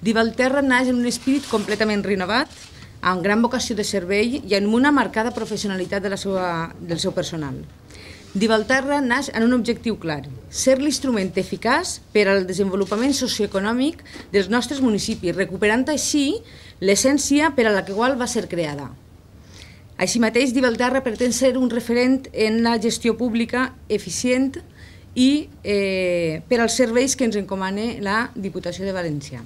Divalterra naix en un espírit completament renovat, amb gran vocació de servei i amb una marcada professionalitat de la seva, del seu personal. Divalterra naix en un objectiu clar, ser l'instrument eficaç per al desenvolupament socioeconòmic dels nostres municipis, recuperant així l'essència per a la qual va ser creada. Així mateix, Divalterra pretén ser un referent en la gestió pública eficient i eh, per als serveis que ens encomana la Diputació de València.